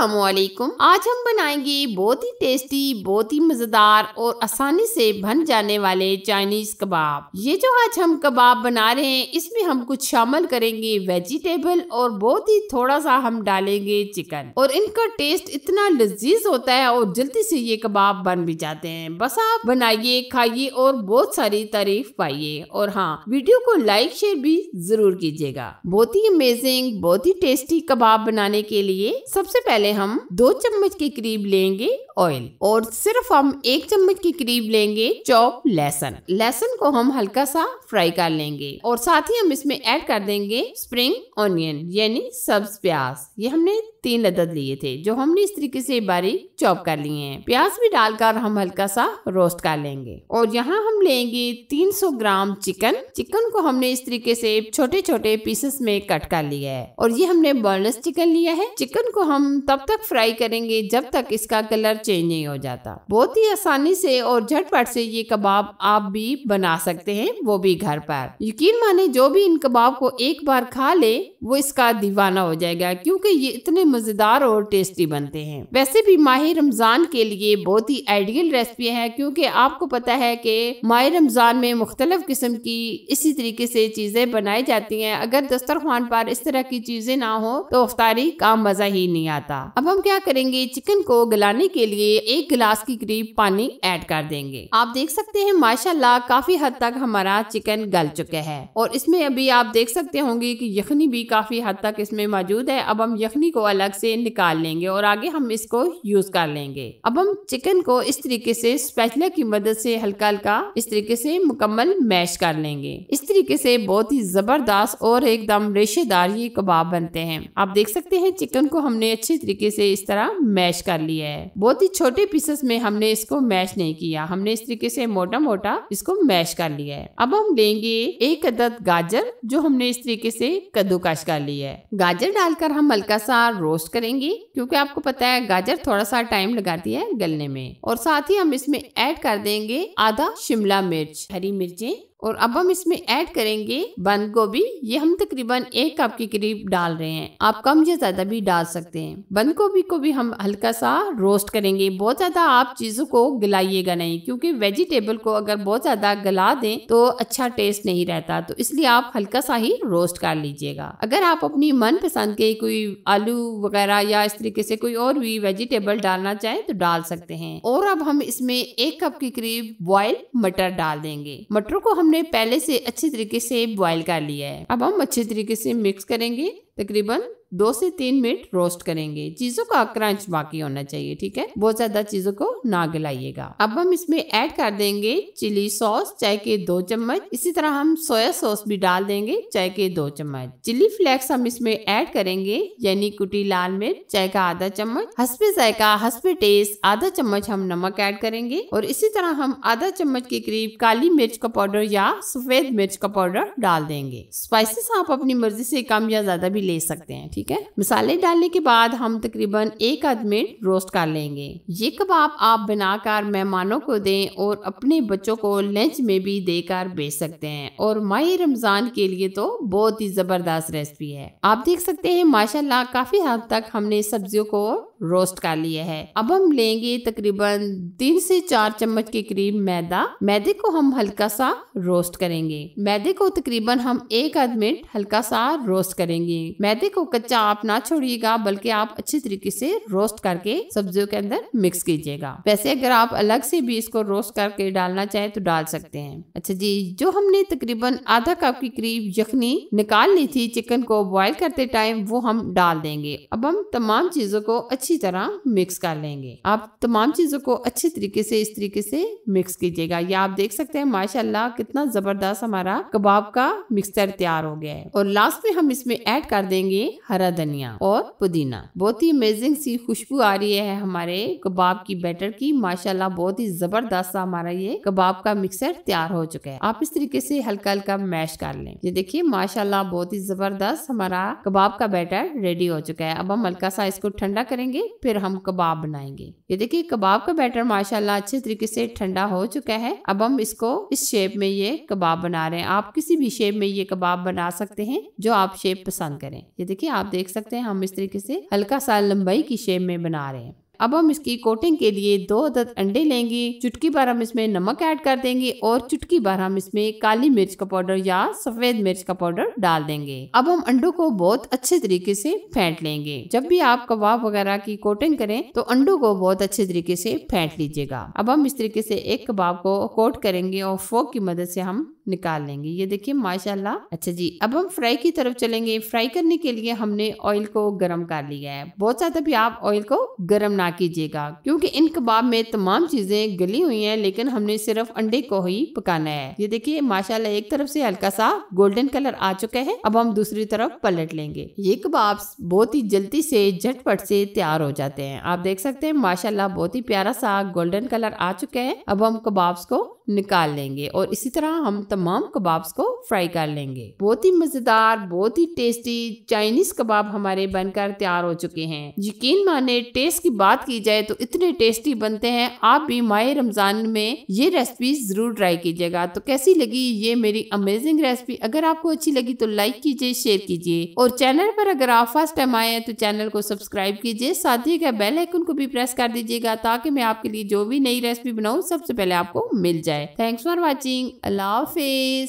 असलकुम आज हम बनाएंगे बहुत ही टेस्टी बहुत ही मज़ेदार और आसानी से बन जाने वाले चाइनीज़ कबाब ये जो आज हम कबाब बना रहे हैं इसमें हम कुछ शामिल करेंगे वेजिटेबल और बहुत ही थोड़ा सा हम डालेंगे चिकन और इनका टेस्ट इतना लजीज होता है और जल्दी से ये कबाब बन भी जाते हैं बस आप बनाइए खाइए और बहुत सारी तारीफ पाइए और हाँ वीडियो को लाइक शेयर भी जरूर कीजिएगा बहुत ही अमेजिंग बहुत ही टेस्टी कबाब बनाने के लिए सबसे पहले में हम दो चम्मच के करीब लेंगे ऑयल और सिर्फ हम एक चम्मच के करीब लेंगे चॉप लहसन लहसन को हम हल्का सा फ्राई कर लेंगे और साथ ही हम इसमें ऐड कर देंगे स्प्रिंग ऑनियन यानी सब्ज प्याज ये हमने तीन अदद लिए थे जो हमने इस तरीके से बारीक चॉप कर लिए हैं प्याज भी डालकर हम हल्का सा रोस्ट कर लेंगे और यहाँ हम लेंगे 300 ग्राम चिकन चिकन को हमने इस तरीके से छोटे छोटे पीसेस में कट कर लिया है और ये हमने बोनलेस चिकन लिया है चिकन को हम तब तब तक फ्राई करेंगे जब तक इसका कलर चेंज नहीं हो जाता बहुत ही आसानी से और झटपट से ये कबाब आप भी बना सकते हैं वो भी घर पर यकीन माने जो भी इन कबाब को एक बार खा ले वो इसका दीवाना हो जाएगा क्योंकि ये इतने मजेदार और टेस्टी बनते हैं वैसे भी माह रमजान के लिए बहुत ही आइडियल रेसिपी है क्योंकि आपको पता है कि माह रमजान में मुख्तलिफ किस्म की इसी तरीके से चीजें बनाई जाती हैं अगर दस्तरखान पर इस तरह की चीजें ना हो तो अफ्तारी का मजा ही नहीं आता अब हम क्या करेंगे चिकन को गलाने के लिए एक गिलास के करीब पानी ऐड कर देंगे आप देख सकते हैं माशाल्लाह काफी हद तक हमारा चिकन गल चुका है और इसमें अभी आप देख सकते होंगे कि यखनी भी काफी हद तक इसमें मौजूद है अब हम यखनी को अलग से निकाल लेंगे और आगे हम इसको यूज कर लेंगे अब हम चिकन को इस तरीके से स्पैचला की मदद से हल्का हल्का इस तरीके से मुकम्मल मैश कर लेंगे इस तरीके से बहुत ही जबरदस्त और एकदम रेशेदार ये कबाब बनते हैं आप देख सकते हैं चिकन को हमने अच्छे तरीके से इस तरह मैश कर लिया है बहुत ही छोटे पीसेस में हमने इसको मैश नहीं किया हमने इस तरीके से मोटा मोटा इसको मैश कर लिया है अब हम लेंगे एक अदद गाजर जो हमने इस तरीके से कद्दूकश कर लिया है गाजर डालकर हम हल्का सा रोस्ट करेंगे क्योंकि आपको पता है गाजर थोड़ा सा टाइम लगाती है गलने में और साथ ही हम इसमें ऐड कर देंगे आधा शिमला मिर्च हरी मिर्चें और अब हम इसमें ऐड करेंगे बंद गोभी ये हम तकरीबन एक कप के करीब डाल रहे हैं आप कम या ज्यादा भी डाल सकते हैं बंद गोभी को भी हम हल्का सा रोस्ट करेंगे बहुत ज्यादा आप चीजों को गलाइएगा नहीं क्योंकि वेजिटेबल को अगर बहुत ज्यादा गला दें तो अच्छा टेस्ट नहीं रहता तो इसलिए आप हल्का सा ही रोस्ट कर लीजिएगा अगर आप अपनी मन पसंद के कोई आलू वगैरह या इस तरीके से कोई और भी वेजिटेबल डालना चाहे तो डाल सकते हैं और अब हम इसमें एक कप के करीब बॉयल मटर डाल देंगे मटर को हम हमने पहले से अच्छी तरीके से बॉईल कर लिया है अब हम अच्छे तरीके से मिक्स करेंगे तकरीबन दो से तीन मिनट रोस्ट करेंगे चीजों का क्रंच बाकी होना चाहिए ठीक है बहुत ज्यादा चीजों को ना गलाइएगा अब हम इसमें ऐड कर देंगे चिली सॉस चाय के दो चम्मच इसी तरह हम सोया सॉस भी डाल देंगे चाय के दो चम्मच चिली फ्लेक्स हम इसमें ऐड करेंगे यानी कुटी लाल मिर्च चाय का आधा चम्मच हसबे जायका हसबे टेस्ट आधा चम्मच हम नमक ऐड करेंगे और इसी तरह हम आधा चम्मच के करीब काली मिर्च का पाउडर या सफेद मिर्च का पाउडर डाल देंगे स्पाइसिस आप अपनी मर्जी से कम या ज्यादा भी ले सकते हैं ठीक है मसाले डालने के बाद हम तकरीबन एक आध मिनट रोस्ट कर लेंगे ये कबाब आप बनाकर मेहमानों को दें और अपने बच्चों को लंच में भी देकर बेच सकते हैं और माही रमजान के लिए तो बहुत ही जबरदस्त रेसिपी है आप देख सकते हैं माशाल्लाह काफी हद तक हमने सब्जियों को रोस्ट कर लिया है अब हम लेंगे तकरीबन तीन से चार चम्मच के करीब मैदा मैदे को हम हल्का सा रोस्ट करेंगे मैदे को तकरीबन हम एक आध मिनट हल्का सा रोस्ट करेंगे मैदे को कच्चा आप ना छोड़िएगा बल्कि आप अच्छी तरीके से रोस्ट करके सब्जियों के अंदर मिक्स कीजिएगा वैसे अगर आप अलग से भी इसको रोस्ट करके डालना चाहे तो डाल सकते हैं अच्छा जी जो हमने तकरीबन आधा कप के करीब यखनी निकाल ली थी चिकन को बॉइल करते टाइम वो हम डाल देंगे अब हम तमाम चीजों को अच्छी तरह मिक्स कर लेंगे आप तमाम चीजों को अच्छे तरीके से इस तरीके से मिक्स कीजिएगा या आप देख सकते हैं माशाल्लाह कितना जबरदस्त हमारा कबाब का मिक्सचर तैयार हो गया है और लास्ट में हम इसमें ऐड कर देंगे हरा हरा धनिया और पुदीना बहुत ही अमेजिंग सी खुशबू आ रही है हमारे कबाब की बैटर की माशाल्लाह बहुत ही जबरदस्त सा हमारा ये कबाब का मिक्सर तैयार हो चुका है आप इस तरीके से हल्का हल्का मैश कर लें ये देखिए माशाल्लाह बहुत ही जबरदस्त हमारा कबाब का बैटर रेडी हो चुका है अब हम हल्का सा इसको ठंडा करेंगे फिर हम कबाब बनाएंगे ये देखिए कबाब का बैटर माशाला अच्छे तरीके से ठंडा हो चुका है अब हम इसको इस शेप में ये कबाब बना रहे हैं आप किसी भी शेप में ये कबाब बना सकते हैं जो आप शेप पसंद करें ये देखिए आप देख सकते हैं हम इस तरीके से हल्का सा लंबाई की शेप में बना रहे हैं अब हम इसकी कोटिंग के लिए दो अदद अंडे लेंगे चुटकी भर हम इसमें नमक ऐड कर देंगे और चुटकी भर हम इसमें काली मिर्च का पाउडर या सफेद मिर्च का पाउडर डाल देंगे अब हम अंडों को बहुत अच्छे तरीके से फेंट लेंगे जब भी आप कबाब वगैरह की कोटिंग करें तो अंडों को बहुत अच्छे तरीके से फेंट लीजिएगा अब हम इस तरीके से एक कबाब को कोट करेंगे और फोक की मदद से हम निकाल लेंगे ये देखिए माशाल्लाह अच्छा जी अब हम फ्राई की तरफ चलेंगे फ्राई करने के लिए हमने ऑयल को गर्म कर लिया है बहुत ज़्यादा भी आप ऑयल को गर्म ना कीजिएगा क्योंकि इन कबाब में तमाम चीज़ें गली हुई हैं लेकिन हमने सिर्फ अंडे को ही पकाना है ये देखिए माशाल्लाह एक तरफ से हल्का सा गोल्डन कलर आ चुका है अब हम दूसरी तरफ पलट लेंगे ये कबाब बहुत ही जल्दी से झटपट से तैयार हो जाते हैं आप देख सकते हैं माशाल्लाह बहुत ही प्यारा सा गोल्डन कलर आ चुका है अब हम कबाब को निकाल लेंगे और इसी तरह हम तमाम कबाब्स को फ्राई कर लेंगे बहुत ही मज़ेदार बहुत ही टेस्टी चाइनीज़ कबाब हमारे बनकर तैयार हो चुके हैं यकीन माने टेस्ट की बात की जाए तो इतने टेस्टी बनते हैं आप भी माए रमज़ान में ये रेसिपी ज़रूर ट्राई कीजिएगा तो कैसी लगी ये मेरी अमेजिंग रेसिपी अगर आपको अच्छी लगी तो लाइक कीजिए शेयर कीजिए और चैनल पर अगर आप फर्स्ट टाइम आए हैं तो चैनल को सब्सक्राइब कीजिए साथ ही बेल आइकन को भी प्रेस कर दीजिएगा ताकि मैं आपके लिए जो भी नई रेसिपी बनाऊँ सबसे पहले आपको मिल जाए Thanks for watching. Love face.